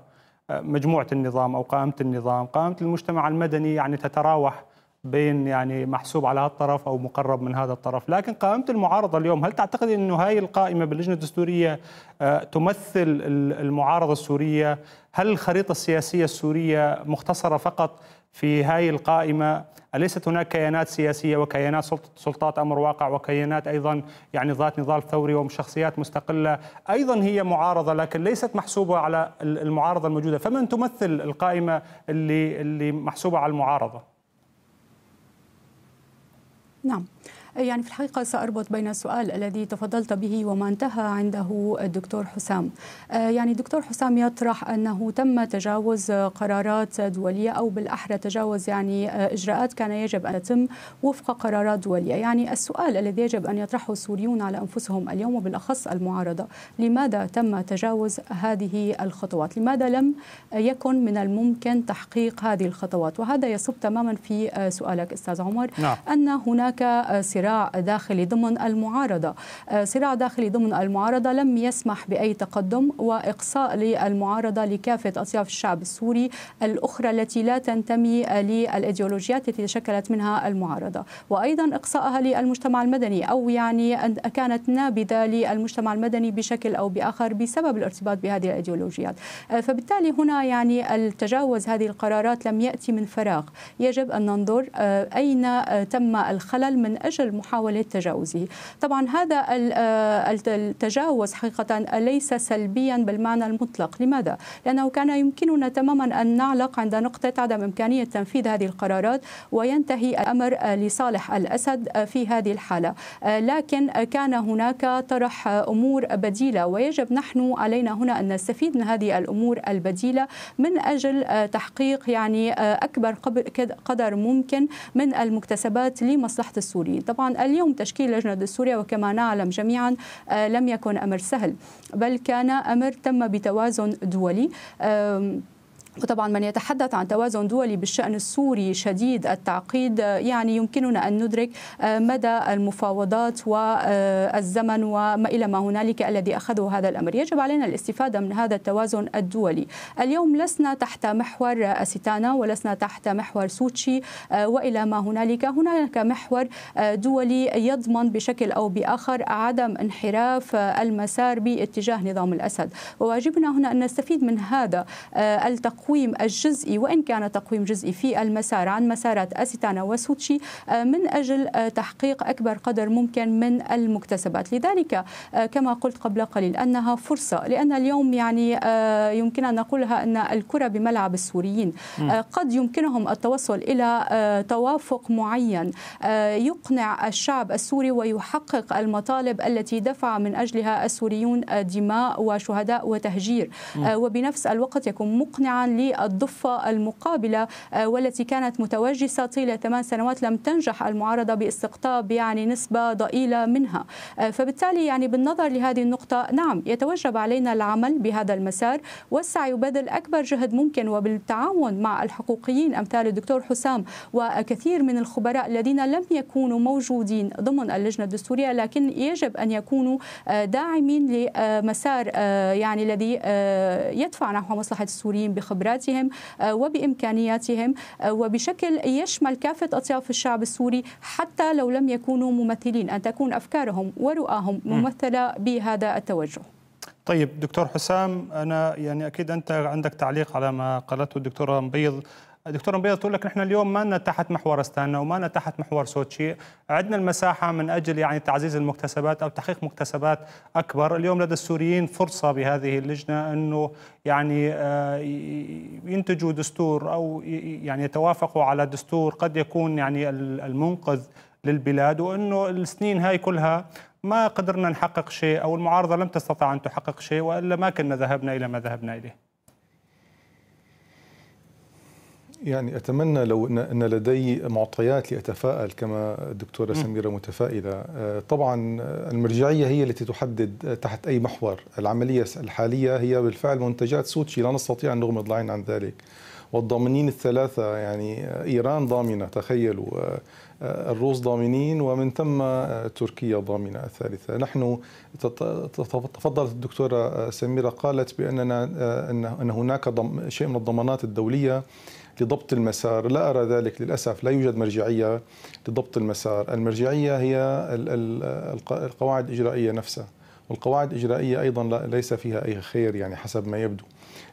آه، مجموعه النظام او قائمه النظام، قائمه المجتمع المدني يعني تتراوح بين يعني محسوب على هالطرف او مقرب من هذا الطرف، لكن قائمه المعارضه اليوم هل تعتقد انه هاي القائمه باللجنه الدستوريه آه، تمثل المعارضه السوريه؟ هل الخريطه السياسيه السوريه مختصره فقط في هاي القائمه؟ أليست هناك كيانات سياسية وكيانات سلطات أمر واقع وكيانات أيضا يعني ذات نضال ثوري وشخصيات مستقلة أيضا هي معارضة لكن ليست محسوبة على المعارضة الموجودة فمن تمثل القائمة اللي, اللي محسوبة على المعارضة؟ Não. يعني في الحقيقة سأربط بين السؤال الذي تفضلت به وما انتهى عنده الدكتور حسام آه، يعني الدكتور حسام يطرح أنه تم تجاوز قرارات دولية أو بالأحرى تجاوز يعني آه، إجراءات كان يجب أن تتم وفق قرارات دولية يعني السؤال الذي يجب أن يطرحه السوريون على أنفسهم اليوم وبالأخص المعارضة لماذا تم تجاوز هذه الخطوات لماذا لم يكن من الممكن تحقيق هذه الخطوات وهذا يصب تماما في آه، سؤالك أستاذ عمر نعم. أن هناك صراع صراع داخلي ضمن المعارضة آه، صراع داخلي ضمن المعارضة لم يسمح بأي تقدم وإقصاء للمعارضة لكافة أطياف الشعب السوري الأخرى التي لا تنتمي للإيديولوجيات التي تشكلت منها المعارضة وأيضا إقصائها للمجتمع المدني أو يعني كانت نابذة للمجتمع المدني بشكل أو بآخر بسبب الارتباط بهذه الإيديولوجيات آه، فبالتالي هنا يعني التجاوز هذه القرارات لم يأتي من فراغ يجب أن ننظر آه، أين تم الخلل من أجل محاولة تجاوزه طبعا هذا آه، التجاوز حقيقة ليس سلبيا بالمعنى المطلق لماذا؟ لأنه كان يمكننا تماما أن نعلق عند نقطة عدم إمكانية تنفيذ هذه القرارات وينتهي الأمر لصالح الأسد في هذه الحالة آه، لكن كان هناك طرح أمور بديلة ويجب نحن علينا هنا أن نستفيد من هذه الأمور البديلة من أجل آه، تحقيق يعني أكبر قدر ممكن من المكتسبات لمصلحة السوريين طبعا طبعا اليوم تشكيل لجنة سوريا وكما نعلم جميعا آه، لم يكن أمر سهل بل كان أمر تم بتوازن دولي وطبعا من يتحدث عن توازن دولي بالشأن السوري شديد التعقيد يعني يمكننا أن ندرك آه، مدى المفاوضات والزمن وما إلى ما هنالك الذي أخذه هذا الأمر يجب علينا الاستفادة من هذا التوازن الدولي اليوم لسنا تحت محور أسيتانا ولسنا تحت محور سوتشي آه، وإلى ما هنالك هنالك محور آه، دولي يضمن بشكل أو بآخر عدم انحراف المسار باتجاه نظام الأسد وواجبنا هنا أن نستفيد من هذا التقويم التقويم الجزئي وإن كان تقويم جزئي في المسار عن مسارات أسيتانا وسوتشي آه، من أجل آه، تحقيق أكبر قدر ممكن من المكتسبات لذلك آه، كما قلت قبل قليل أنها فرصة لأن اليوم يعني يمكن ان نقولها أن الكرة بملعب السوريين قد يمكنهم التوصل إلى توافق معين يقنع الشعب السوري ويحقق المطالب التي دفع من أجلها السوريون دماء وشهداء وتهجير وبنفس الوقت يكون مقنعا للضفة المقابلة آه، والتي كانت متوجسة طيلة ثمان سنوات لم تنجح المعارضة باستقطاب يعني نسبة ضئيلة منها آه، فبالتالي يعني بالنظر لهذه النقطة نعم يتوجب علينا العمل بهذا المسار والسعي بذل أكبر جهد ممكن وبالتعاون مع الحقوقيين أمثال الدكتور حسام وكثير من الخبراء الذين لم يكونوا موجودين ضمن اللجنة الدستورية لكن يجب أن يكونوا آه، داعمين لمسار يعني الذي يدفع نحو مصلحة السوريين بخبرة بخبراتهم آه، وبامكانياتهم آه، وبشكل يشمل كافه اطياف الشعب السوري حتى لو لم يكونوا ممثلين ان تكون افكارهم ورؤاهم ممثله بهذا التوجه. طيب دكتور حسام انا يعني اكيد انت عندك تعليق على ما قالته الدكتوره مبيض دكتور مبيض تقول لك نحن اليوم ما لنا تحت محور استانا وما لنا تحت محور سوتشي، عندنا المساحه من اجل يعني تعزيز المكتسبات او تحقيق مكتسبات اكبر، اليوم لدى السوريين فرصه بهذه اللجنه انه يعني آه، ينتجوا دستور او يعني يتوافقوا على دستور قد يكون يعني المنقذ للبلاد وانه السنين هاي كلها ما قدرنا نحقق شيء او المعارضه لم تستطع ان تحقق شيء والا ما كنا ذهبنا الى ما ذهبنا اليه. يعني أتمنى لو أن لدي معطيات لأتفائل كما الدكتورة سميرة متفائلة آه، طبعا المرجعية هي التي تحدد تحت أي محور العملية الحالية هي بالفعل منتجات سوتشي لا نستطيع أن نغمض العين عن ذلك والضامنين الثلاثة يعني إيران ضامنة تخيلوا آه، آه، الروس ضامنين ومن ثم تركيا ضامنة الثالثة نحن تفضلت الدكتورة سميرة قالت بأننا أن هناك شيء من الضمانات الدولية لضبط المسار لا أرى ذلك للأسف لا يوجد مرجعية لضبط المسار المرجعية هي القواعد الإجرائية نفسها والقواعد الإجرائية أيضا ليس فيها أي خير يعني حسب ما يبدو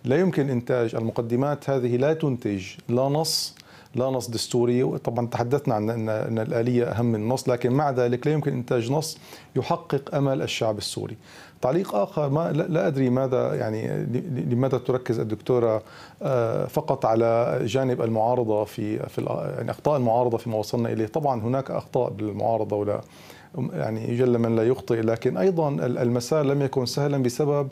لا يمكن إنتاج المقدمات هذه لا تنتج لا نص لا نص دستوري طبعا تحدثنا عن ان الاليه اهم من النص لكن مع ذلك لا يمكن انتاج نص يحقق امل الشعب السوري تعليق اخر ما لا ادري ماذا يعني لماذا تركز الدكتوره آه، فقط على جانب المعارضه في في يعني اخطاء المعارضه فيما وصلنا اليه، طبعا هناك اخطاء بالمعارضه ولا يعني جل من لا يخطئ لكن ايضا المسار لم يكن سهلا بسبب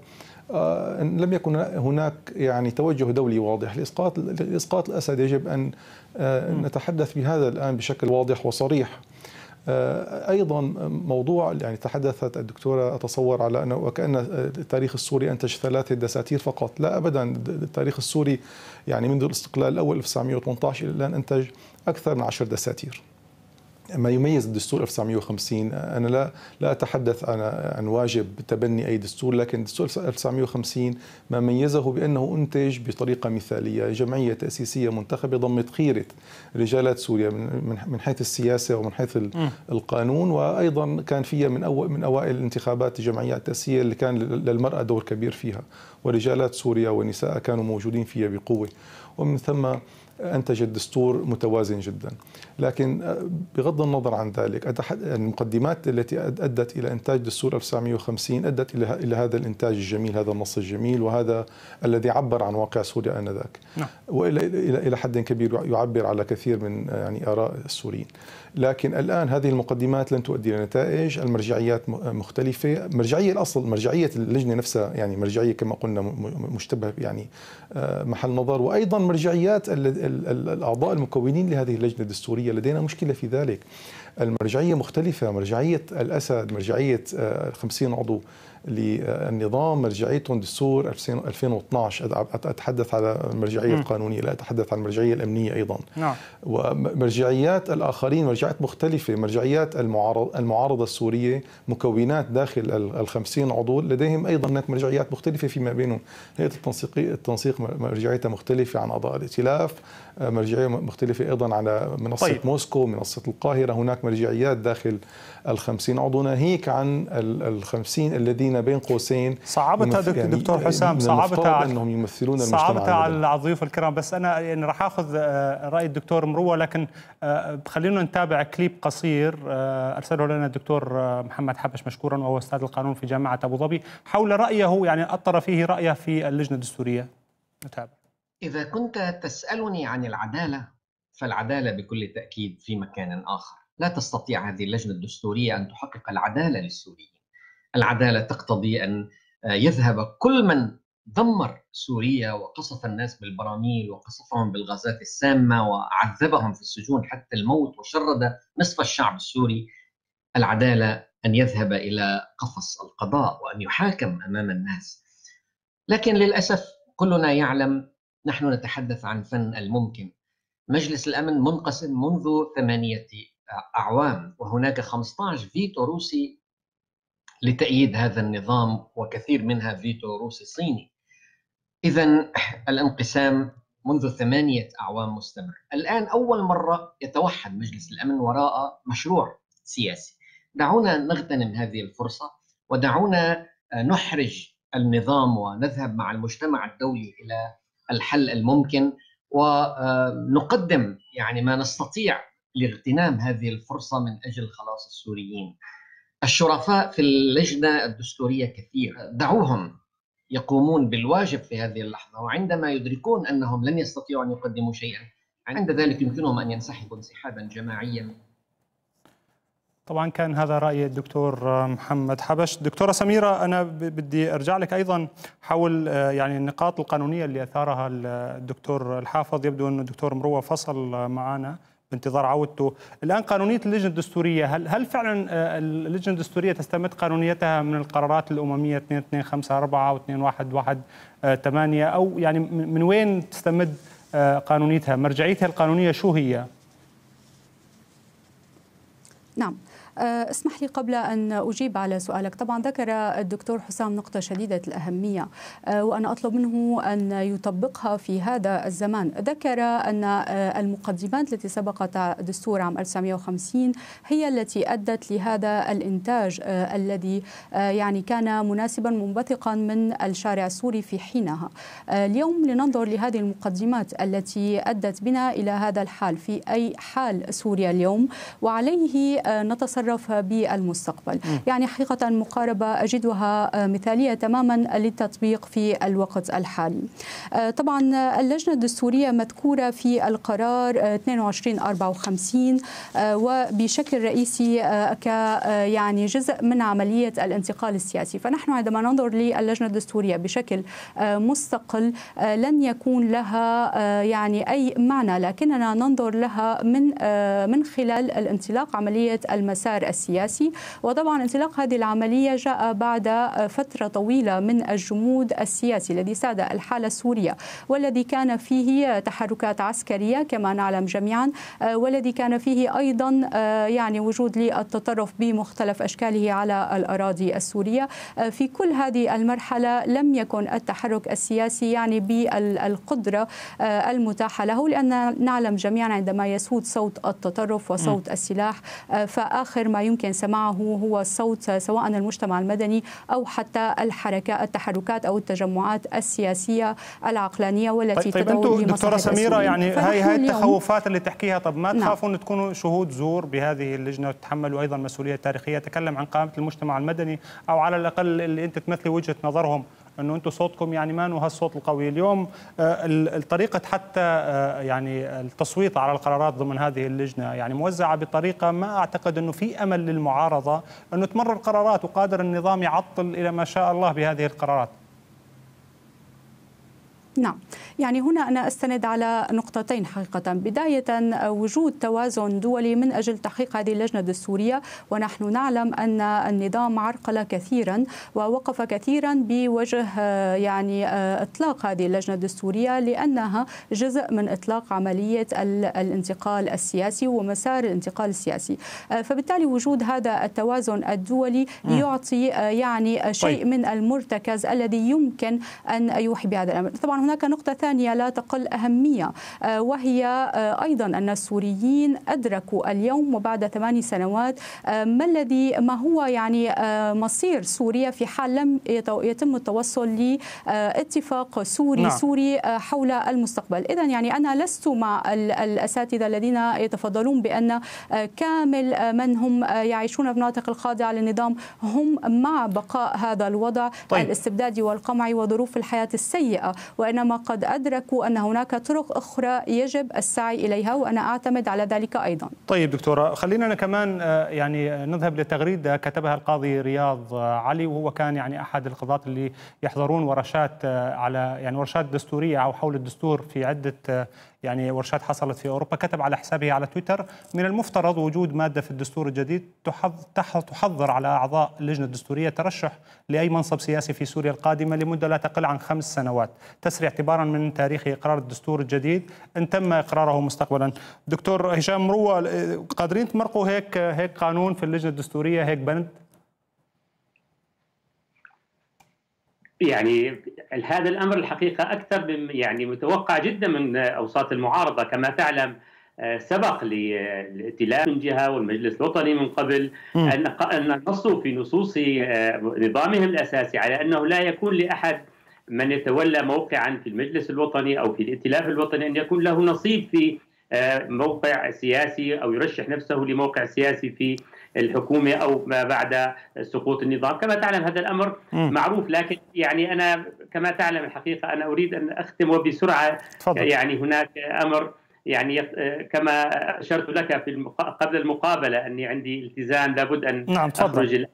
آه، لم يكن هناك يعني توجه دولي واضح لاسقاط لاسقاط الاسد يجب ان آه، نتحدث بهذا الان بشكل واضح وصريح آه، ايضا موضوع يعني تحدثت الدكتوره اتصور على انه وكان التاريخ السوري انتج ثلاثه دساتير فقط، لا ابدا التاريخ السوري يعني منذ الاستقلال الاول 1918 الى الان انتج اكثر من عشر دساتير. ما يميز الدستور 1950 انا لا لا اتحدث عن عن واجب تبني اي دستور لكن دستور 1950 ما ميزه بانه انتج بطريقه مثاليه جمعيه تاسيسيه منتخبه ضمت خيره رجالات سوريا من من حيث السياسه ومن حيث القانون وايضا كان فيها من اول من اوائل الانتخابات الجمعيات التاسيسيه اللي كان للمراه دور كبير فيها ورجالات سوريا ونساء كانوا موجودين فيها بقوه ومن ثم انتج الدستور متوازن جدا لكن آه، بغض النظر عن ذلك المقدمات التي أدت إلى إنتاج دستور 1950 أدت إلى هذا الإنتاج الجميل هذا النص الجميل وهذا الذي عبر عن واقع سوريا آنذاك نعم. وإلى إلى حد كبير يعبر على كثير من آه، يعني آراء السوريين لكن الآن هذه المقدمات لن تؤدي إلى نتائج المرجعيات مختلفة مرجعية الأصل مرجعية اللجنة نفسها يعني مرجعية كما قلنا مشتبه يعني آه، محل نظر وأيضا مرجعيات الأعضاء المكونين لهذه اللجنة الدستورية المرجعيه لدينا مشكلة في ذلك المرجعية مختلفة مرجعية الأسد مرجعية 50 آه، عضو للنظام مرجعيتهم دستور 2012 أتحدث على المرجعية القانونية لا أتحدث عن المرجعية الأمنية أيضا نعم. ومرجعيات الآخرين مرجعيات مختلفة مرجعيات المعارضة السورية مكونات داخل ال 50 عضو لديهم أيضا هناك مرجعيات مختلفة فيما بينهم هيئة التنسيق التنسيق مرجعيتها مختلفة عن أعضاء الائتلاف مرجعية مختلفة أيضا على منصة طيب. موسكو منصة القاهرة هناك مرجعيات داخل الخمسين عضو ناهيك عن الخمسين الذين بين قوسين صعبتها يعني دكتور حسام صعبتها على أنهم يمثلون صعبتها على الضيوف الكرام بس أنا يعني راح أخذ آه، رأي الدكتور مروة لكن آه، خلينا نتابع كليب قصير آه، أرسله لنا الدكتور محمد حبش مشكورا وهو أستاذ القانون في جامعة أبو ظبي حول رأيه يعني أطر فيه رأيه في اللجنة الدستورية نتابع إذا كنت تسألني عن العدالة، فالعدالة بكل تأكيد في مكان آخر، لا تستطيع هذه اللجنة الدستورية أن تحقق العدالة للسوريين. العدالة تقتضي أن آه، يذهب كل من دمر سوريا وقصف الناس بالبراميل وقصفهم بالغازات السامة وعذبهم في السجون حتى الموت وشرد نصف الشعب السوري. العدالة أن يذهب إلى قفص القضاء وأن يحاكم أمام الناس. لكن للأسف كلنا يعلم نحن نتحدث عن فن الممكن مجلس الأمن منقسم منذ ثمانية أعوام وهناك 15 فيتو روسي لتأييد هذا النظام وكثير منها فيتو روسي صيني إذا الانقسام منذ ثمانية أعوام مستمر الآن أول مرة يتوحد مجلس الأمن وراء مشروع سياسي دعونا نغتنم هذه الفرصة ودعونا نحرج النظام ونذهب مع المجتمع الدولي إلى الحل الممكن ونقدم يعني ما نستطيع لاغتنام هذه الفرصه من اجل خلاص السوريين. الشرفاء في اللجنه الدستوريه كثير، دعوهم يقومون بالواجب في هذه اللحظه وعندما يدركون انهم لن يستطيعوا ان يقدموا شيئا عند ذلك يمكنهم ان ينسحبوا انسحابا جماعيا طبعا كان هذا راي الدكتور محمد حبش دكتوره سميره انا بدي ارجع لك ايضا حول آه، يعني النقاط القانونيه اللي اثارها الدكتور الحافظ يبدو انه الدكتور مروه فصل معنا بانتظار عودته الان قانونيه اللجنه الدستوريه هل هل فعلا آه، اللجنه الدستوريه تستمد قانونيتها من القرارات الامميه 2254 و2118 او يعني من وين تستمد آه، قانونيتها مرجعيتها القانونيه شو هي نعم أه، اسمح لي قبل أن أجيب على سؤالك طبعا ذكر الدكتور حسام نقطة شديدة الأهمية أه، وأنا أطلب منه أن يطبقها في هذا الزمان ذكر أن أه، المقدمات التي سبقت دستور عام 1950 هي التي أدت لهذا الإنتاج الذي يعني كان مناسبا منبثقا من الشارع السوري في حينها اليوم لننظر لهذه المقدمات التي أدت بنا إلى هذا الحال في أي حال سوريا اليوم وعليه نتصرف يتصرف بالمستقبل م. يعني حقيقة مقاربة أجدها آه، مثالية تماما للتطبيق في الوقت الحالي آه، طبعا اللجنة الدستورية مذكورة في القرار 2254 آه، وبشكل رئيسي ك يعني جزء من عملية الانتقال السياسي فنحن عندما ننظر للجنة الدستورية بشكل مستقل لن يكون لها يعني أي معنى لكننا ننظر لها من من خلال الانطلاق عملية المسار الإطار السياسي وطبعا انطلاق هذه العملية جاء بعد فترة طويلة من الجمود السياسي الذي ساد الحالة السورية والذي كان فيه تحركات عسكرية كما نعلم جميعا والذي كان فيه أيضا يعني وجود للتطرف بمختلف أشكاله على الأراضي السورية في كل هذه المرحلة لم يكن التحرك السياسي يعني بالقدرة المتاحة له لأن نعلم جميعا عندما يسود صوت التطرف وصوت السلاح فآخر آخر ما يمكن سماعه هو صوت سواء المجتمع المدني أو حتى الحركة التحركات أو التجمعات السياسية العقلانية والتي طيب تدور طيب دكتورة سميرة يعني هاي هاي التخوفات اللي تحكيها طب ما نعم. تخافوا أن تكونوا شهود زور بهذه اللجنة وتتحملوا أيضا مسؤولية تاريخية تكلم عن قائمة المجتمع المدني أو على الأقل اللي أنت تمثلي وجهة نظرهم انه انتم صوتكم يعني ما هالصوت القوي اليوم آه، طريقه حتى آه، يعني التصويت على القرارات ضمن هذه اللجنه يعني موزعه بطريقه ما اعتقد انه في امل للمعارضه انه تمرر قرارات وقادر النظام يعطل الى ما شاء الله بهذه القرارات نعم يعني هنا أنا أستند على نقطتين حقيقة بداية وجود توازن دولي من أجل تحقيق هذه اللجنة الدستورية ونحن نعلم أن النظام عرقل كثيرا ووقف كثيرا بوجه يعني إطلاق هذه اللجنة الدستورية لأنها جزء من إطلاق عملية الانتقال السياسي ومسار الانتقال السياسي فبالتالي وجود هذا التوازن الدولي يعطي يعني شيء طيب. من المرتكز الذي يمكن أن يوحي بهذا الأمر طبعا هناك نقطة ثانية ثانية لا تقل أهمية آه، وهي آه، أيضا أن السوريين أدركوا اليوم وبعد ثماني سنوات آه، ما الذي ما هو يعني مصير سوريا في حال لم يتم التوصل لاتفاق سوري نعم. سوري حول المستقبل إذا يعني أنا لست مع الأساتذة الذين يتفضلون بأن كامل من هم يعيشون في مناطق الخاضعة للنظام هم مع بقاء هذا الوضع طيب. الاستبدادي والقمعي وظروف الحياة السيئة وإنما قد أدركوا أن هناك طرق أخرى يجب السعي إليها وأنا أعتمد على ذلك أيضا طيب دكتورة خلينا كمان آه، يعني آه، نذهب لتغريدة آه، كتبها القاضي رياض علي وهو كان يعني أحد القضاة اللي يحضرون ورشات على يعني ورشات دستورية أو حول الدستور في عدة يعني ورشات حصلت في اوروبا كتب على حسابه على تويتر من المفترض وجود ماده في الدستور الجديد تحظر على اعضاء اللجنه الدستوريه ترشح لاي منصب سياسي في سوريا القادمه لمده لا تقل عن خمس سنوات تسري اعتبارا من تاريخ اقرار الدستور الجديد ان تم اقراره مستقبلا دكتور هشام مروه قادرين تمرقوا هيك هيك قانون في اللجنه الدستوريه هيك بند يعني هذا الامر الحقيقه اكثر من يعني متوقع جدا من اوساط المعارضه كما تعلم آه، سبق للائتلاف من جهه والمجلس الوطني من قبل ان ان نصوا في نصوص آه، نظامهم الاساسي على انه لا يكون لاحد من يتولى موقعا في المجلس الوطني او في الائتلاف الوطني ان يكون له نصيب في آه، موقع سياسي او يرشح نفسه لموقع سياسي في الحكومه او ما بعد سقوط النظام، كما تعلم هذا الامر م. معروف لكن يعني انا كما تعلم الحقيقه انا اريد ان اختم وبسرعه تفضل. يعني هناك امر يعني كما اشرت لك في المقا... قبل المقابله اني عندي التزام لابد ان نعم تفضل. اخرج الان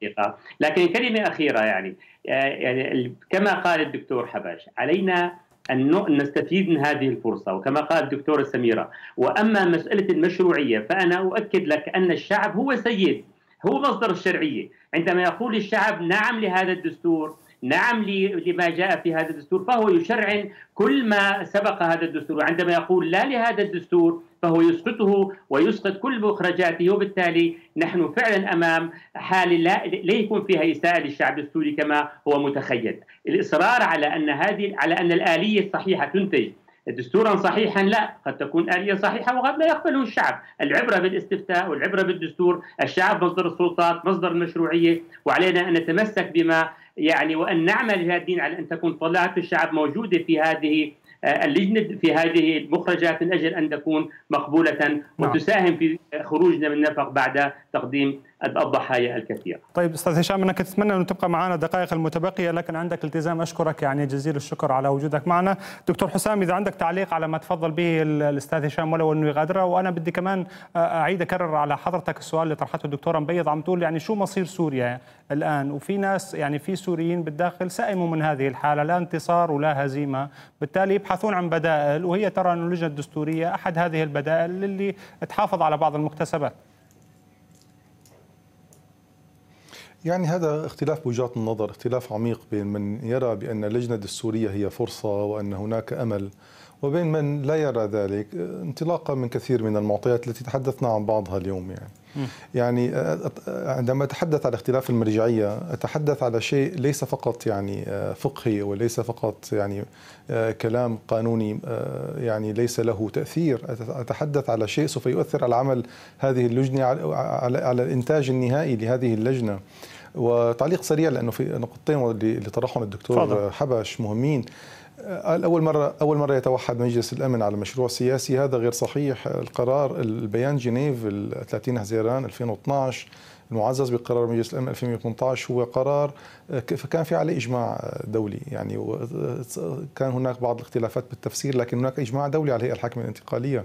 الحقيقه، لكن كلمه اخيره يعني آه، يعني كما قال الدكتور حبش علينا أن نستفيد من هذه الفرصة وكما قال الدكتورة سميرة وأما مسألة المشروعية فأنا أؤكد لك أن الشعب هو سيد هو مصدر الشرعية عندما يقول الشعب نعم لهذا الدستور نعم لما جاء في هذا الدستور فهو يشرع كل ما سبق هذا الدستور عندما يقول لا لهذا الدستور فهو يسقطه ويسقط كل مخرجاته وبالتالي نحن فعلا امام حال لا, لا يكون فيها اساءه للشعب السوري كما هو متخيل، الاصرار على ان هذه على ان الاليه الصحيحه تنتج دستورا صحيحا لا قد تكون آلية صحيحة وقد لا يقبله الشعب العبرة بالاستفتاء والعبرة بالدستور الشعب مصدر السلطات مصدر المشروعية وعلينا أن نتمسك بما يعني وأن نعمل هذه على أن تكون طلعة الشعب موجودة في هذه آه، اللجنه في هذه المخرجات من اجل ان تكون مقبوله نعم. وتساهم في خروجنا من النفق بعد تقديم الضحايا الكثير طيب استاذ هشام انك تتمنى ان انه تبقى معنا الدقائق المتبقيه لكن عندك التزام اشكرك يعني جزيل الشكر على وجودك معنا. دكتور حسام اذا عندك تعليق على ما تفضل به الاستاذ هشام ولو انه يغادره وانا بدي كمان اعيد اكرر على حضرتك السؤال اللي طرحته الدكتوره مبيض عم تقول يعني شو مصير سوريا الان وفي ناس يعني في سوريين بالداخل سئموا من هذه الحاله لا انتصار ولا هزيمه، بالتالي يبحثون عن بدائل وهي ترى ان اللجنه الدستوريه احد هذه البدائل اللي تحافظ على بعض المكتسبات. يعني هذا اختلاف وجهات النظر اختلاف عميق بين من يرى بأن اللجنة السورية هي فرصة وأن هناك أمل وبين من لا يرى ذلك انطلاقا من كثير من المعطيات التي تحدثنا عن بعضها اليوم يعني يعني آه، آه، عندما أتحدث عن اختلاف المرجعية أتحدث على شيء ليس فقط يعني آه، فقهي وليس فقط يعني كلام قانوني يعني ليس له تأثير أتحدث على شيء سوف يؤثر على عمل هذه اللجنة على الإنتاج النهائي لهذه اللجنة وتعليق سريع لانه في نقطتين اللي طرحهم الدكتور فضل. حبش مهمين آه، اول مره اول مره يتوحد مجلس الامن على مشروع سياسي هذا غير صحيح القرار البيان جنيف 30 حزيران 2012 المعزز بقرار مجلس الامن 2018 هو قرار آه، فكان في عليه اجماع دولي يعني كان هناك بعض الاختلافات بالتفسير لكن هناك اجماع دولي على الهيئه الحاكمه الانتقاليه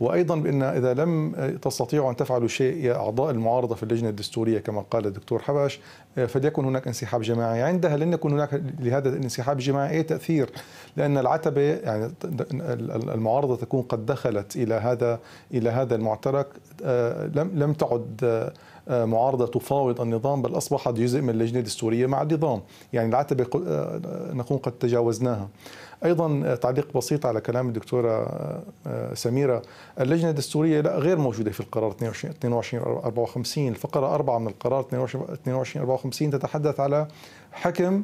وايضا بان اذا لم تستطيعوا ان تفعلوا شيء يا اعضاء المعارضه في اللجنه الدستوريه كما قال الدكتور حبش آه، فليكن هناك انسحاب جماعي عندها لن يكون هناك لهذا الانسحاب الجماعي اي تاثير لان العتبه يعني المعارضه تكون قد دخلت الى هذا الى هذا المعترك آه، لم لم تعد آه، معارضة تفاوض النظام بل أصبحت جزء من اللجنة الدستورية مع النظام يعني العتبة نكون قد تجاوزناها ايضا تعليق بسيط على كلام الدكتوره آه، سميره اللجنه الدستوريه لا غير موجوده في القرار 22 54 الفقره 4 من القرار 22 54 تتحدث على حكم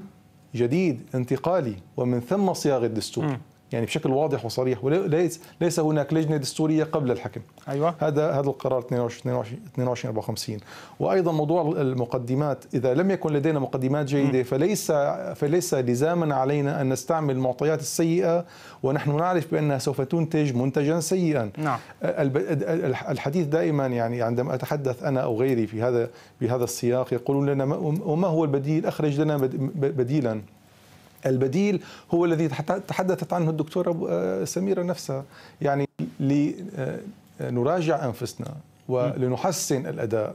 جديد انتقالي ومن ثم صياغه الدستور يعني بشكل واضح وصريح وليس ليس هناك لجنه دستوريه قبل الحكم ايوه هذا هذا القرار 22 22 وايضا موضوع المقدمات اذا لم يكن لدينا مقدمات جيده فليس فليس لزاما علينا ان نستعمل المعطيات السيئه ونحن نعرف بانها سوف تنتج منتجا سيئا نعم. الحديث دائما يعني عندما اتحدث انا او غيري في هذا في هذا السياق يقولون لنا وما هو البديل اخرج لنا بديلا البديل هو الذي تحدثت عنه الدكتورة آه، سميرة نفسها يعني لنراجع آه، أنفسنا ولنحسن الأداء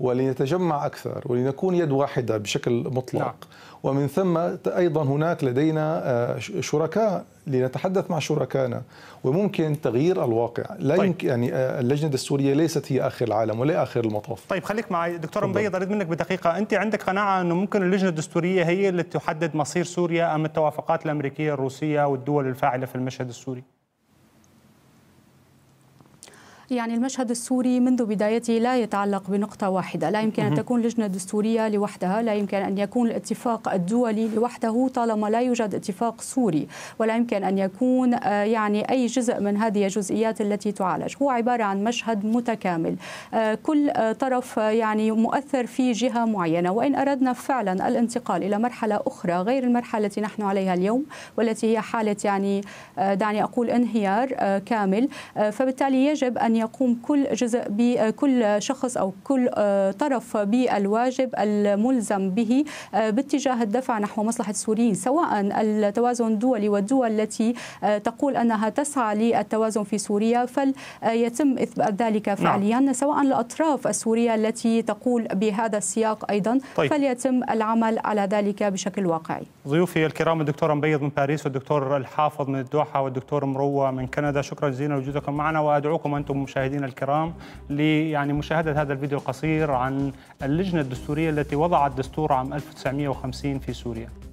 ولنتجمع أكثر ولنكون يد واحدة بشكل مطلق نعم. ومن ثم أيضا هناك لدينا آه، شركاء لنتحدث مع شركائنا وممكن تغيير الواقع لا طيب. يمكن يعني آه، اللجنه الدستوريه ليست هي اخر العالم ولا اخر المطاف طيب خليك معي دكتور مبيض اريد منك بدقيقه انت عندك قناعه انه ممكن اللجنه الدستوريه هي اللي تحدد مصير سوريا ام التوافقات الامريكيه الروسيه والدول الفاعله في المشهد السوري يعني المشهد السوري منذ بدايته لا يتعلق بنقطة واحدة لا يمكن أن تكون لجنة دستورية لوحدها لا يمكن أن يكون الاتفاق الدولي لوحده طالما لا يوجد اتفاق سوري ولا يمكن أن يكون آه، يعني أي جزء من هذه الجزئيات التي تعالج هو عبارة عن مشهد متكامل آه، كل آه، طرف يعني مؤثر في جهة معينة وإن أردنا فعلا الانتقال إلى مرحلة أخرى غير المرحلة التي نحن عليها اليوم والتي هي حالة يعني دعني أقول انهيار كامل فبالتالي يجب أن يقوم كل جزء بكل شخص أو كل آه، طرف بالواجب الملزم به آه، باتجاه الدفع نحو مصلحة السوريين سواء التوازن الدولي والدول التي آه، تقول أنها تسعى للتوازن في سوريا فليتم إثبات ذلك نعم. فعليا نعم. سواء الأطراف السورية التي تقول بهذا السياق أيضا طيب. فليتم العمل على ذلك بشكل واقعي ضيوفي الكرام الدكتور مبيض من باريس والدكتور الحافظ من الدوحة والدكتور مروة من كندا شكرا جزيلا لوجودكم معنا وأدعوكم أنتم مشاهدينا الكرام يعني مشاهدة هذا الفيديو القصير عن اللجنة الدستورية التي وضعت دستور عام 1950 في سوريا